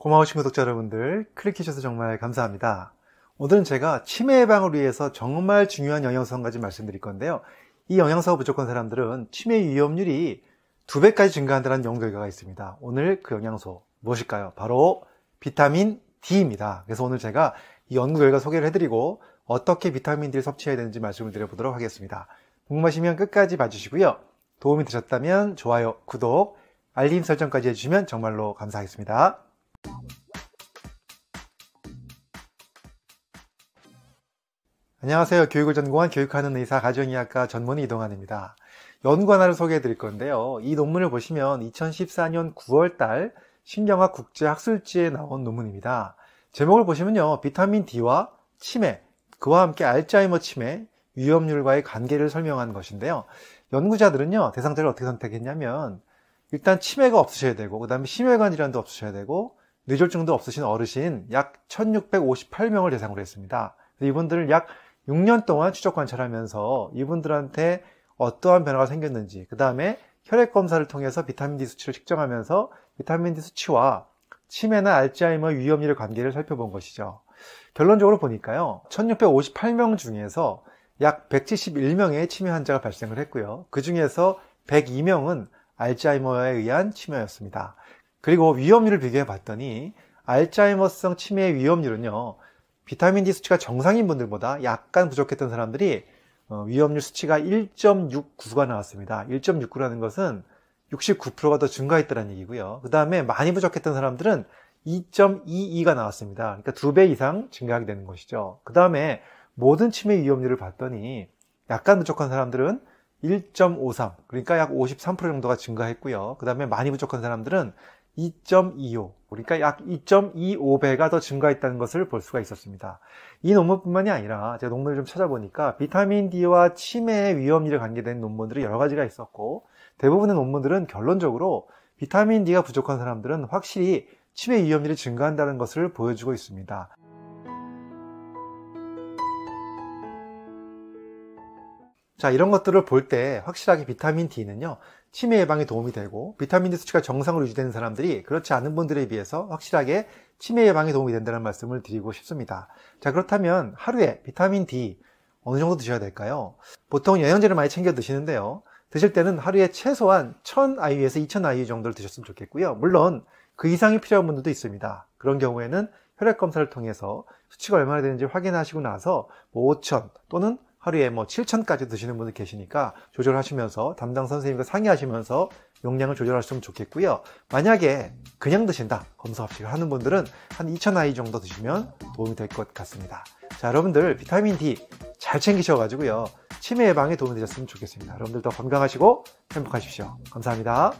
고마우신 구독자 여러분들 클릭해주셔서 정말 감사합니다. 오늘은 제가 치매 예방을 위해서 정말 중요한 영양소 한 가지 말씀드릴 건데요. 이 영양소가 부족한 사람들은 치매 위험률이 두 배까지 증가한다는 연구 결과가 있습니다. 오늘 그 영양소 무엇일까요? 바로 비타민 D입니다. 그래서 오늘 제가 이 연구 결과 소개를 해드리고 어떻게 비타민 D를 섭취해야 되는지 말씀을 드려보도록 하겠습니다. 궁금하시면 끝까지 봐주시고요. 도움이 되셨다면 좋아요, 구독, 알림 설정까지 해주시면 정말로 감사하겠습니다. 안녕하세요. 교육을 전공한 교육하는 의사 가정의학과 전문의 이동환입니다. 연구 하나를 소개해 드릴 건데요. 이 논문을 보시면 2014년 9월달 신경학 국제학술지에 나온 논문입니다. 제목을 보시면요. 비타민 D와 치매, 그와 함께 알츠하이머 치매 위험률과의 관계를 설명한 것인데요. 연구자들은요. 대상자를 어떻게 선택했냐면 일단 치매가 없으셔야 되고 그 다음에 심혈관 질환도 없으셔야 되고 뇌졸중도 없으신 어르신 약 1658명을 대상으로 했습니다. 이분들을 약 6년 동안 추적 관찰하면서 이분들한테 어떠한 변화가 생겼는지, 그 다음에 혈액 검사를 통해서 비타민 D 수치를 측정하면서 비타민 D 수치와 치매나 알츠하이머 위험률의 관계를 살펴본 것이죠. 결론적으로 보니까요, 1658명 중에서 약 171명의 치매 환자가 발생을 했고요. 그 중에서 102명은 알츠하이머에 의한 치매였습니다. 그리고 위험률을 비교해 봤더니 알츠하이머성 치매의 위험률은요, 비타민 D 수치가 정상인 분들보다 약간 부족했던 사람들이 어, 위험률 수치가 1.69가 나왔습니다. 1.69라는 것은 69%가 더 증가했다는 얘기고요. 그 다음에 많이 부족했던 사람들은 2.22가 나왔습니다. 그러니까 두 배 이상 증가하게 되는 것이죠. 그 다음에 모든 치매 위험률을 봤더니 약간 부족한 사람들은 1.53 그러니까 약 53% 정도가 증가했고요. 그 다음에 많이 부족한 사람들은 2.25 그러니까 약 2.25배가 더 증가했다는 것을 볼 수가 있었습니다. 이 논문뿐만이 아니라 제가 논문을 좀 찾아보니까 비타민 D와 치매의 위험률에 관계된 논문들이 여러 가지가 있었고 대부분의 논문들은 결론적으로 비타민 D가 부족한 사람들은 확실히 치매 위험률이 증가한다는 것을 보여주고 있습니다. 자, 이런 것들을 볼 때 확실하게 비타민 D는요, 치매 예방에 도움이 되고 비타민 D 수치가 정상으로 유지되는 사람들이 그렇지 않은 분들에 비해서 확실하게 치매 예방에 도움이 된다는 말씀을 드리고 싶습니다. 자, 그렇다면 하루에 비타민 D 어느 정도 드셔야 될까요? 보통 영양제를 많이 챙겨 드시는데요. 드실 때는 하루에 최소한 1000IU에서 2000IU 정도를 드셨으면 좋겠고요. 물론 그 이상이 필요한 분들도 있습니다. 그런 경우에는 혈액 검사를 통해서 수치가 얼마나 되는지 확인하시고 나서 5000 뭐 또는 하루에 뭐 7천까지 드시는 분들 계시니까 조절하시면서 담당 선생님과 상의하시면서 용량을 조절하시면 좋겠고요. 만약에 그냥 드신다 검사 없이 하는 분들은 한 2천 아이 정도 드시면 도움이 될 것 같습니다. 자 여러분들 비타민 D 잘 챙기셔가지고요 치매 예방에 도움이 되셨으면 좋겠습니다. 여러분들 더 건강하시고 행복하십시오. 감사합니다.